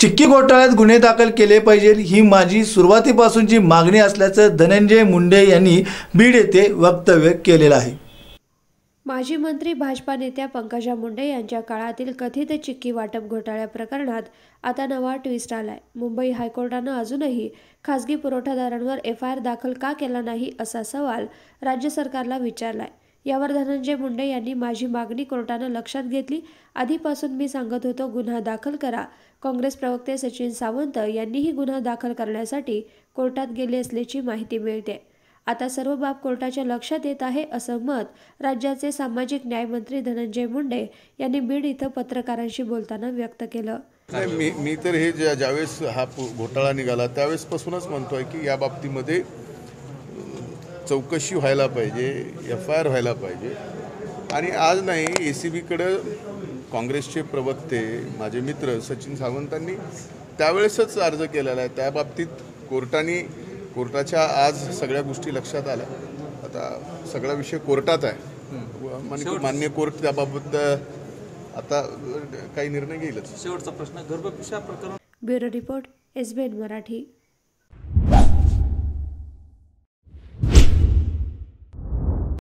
चिक्की घोटाळ्यात गुन्हे दाखल केले पाहिजे ही माझी सुरुवातीपासूनची मागणी असल्याचं धनंजय मुंडे यांनी बीड येथे वक्तव्य केलेलं आहे माजी मंत्री भाजपा नेत्या पंकजा मुंडे यांच्या काळातील कथित चिक्की वाटप घोटाळ्या प्रकरणात आता नवा ट्विस्ट आलाय मुंबई हायकोर्टानं अजूनही खासगी पुरवठादारांवर एफ आय आर दाखल का केला नाही असा सवाल राज्य सरकारला विचारलाय यावर धनंजय मुंडे यांनी माझी मागणी कोर्टानं लक्षात घेतली आधीपासून मी सांगत होतो गुन्हा दाखल करा काँग्रेस प्रवक्ते सचिन सावंत यांनीही गुन्हा दाखल करण्यासाठी कोर्टात गेले असल्याची माहिती मिळते आता सर्व बाब कोर्टाच्या लक्षात येत आहे असं मत राज्याचे सामाजिक न्यायमंत्री धनंजय मुंडे यांनी बीड इथं पत्रकारांशी बोलताना व्यक्त केलं मी मी तर हे ज्यावेळेस हा घोटाळा निघाला त्यावेळेसपासूनच म्हणतोय की या बाबतीमध्ये चौकशी व्हायला पाहिजे एफ आय आर व्हायला पाहिजे आणि आज नाही ए सी बीकडं काँग्रेसचे प्रवक्ते माझे मित्र सचिन सावंतांनी त्यावेळेसच अर्ज केलेला आहे त्या बाबतीत कोर्टाने कोर्टाच्या आज सगळ्या गोष्टी लक्षात आल्या आता सगळा विषय कोर्टात आहे मान्य कोर्ट त्याबाबत आता काही निर्णय घेईलच शेवटचा प्रश्न गर्भपिशा प्रकरण ब्युरो रिपोर्ट एसबीएन मराठी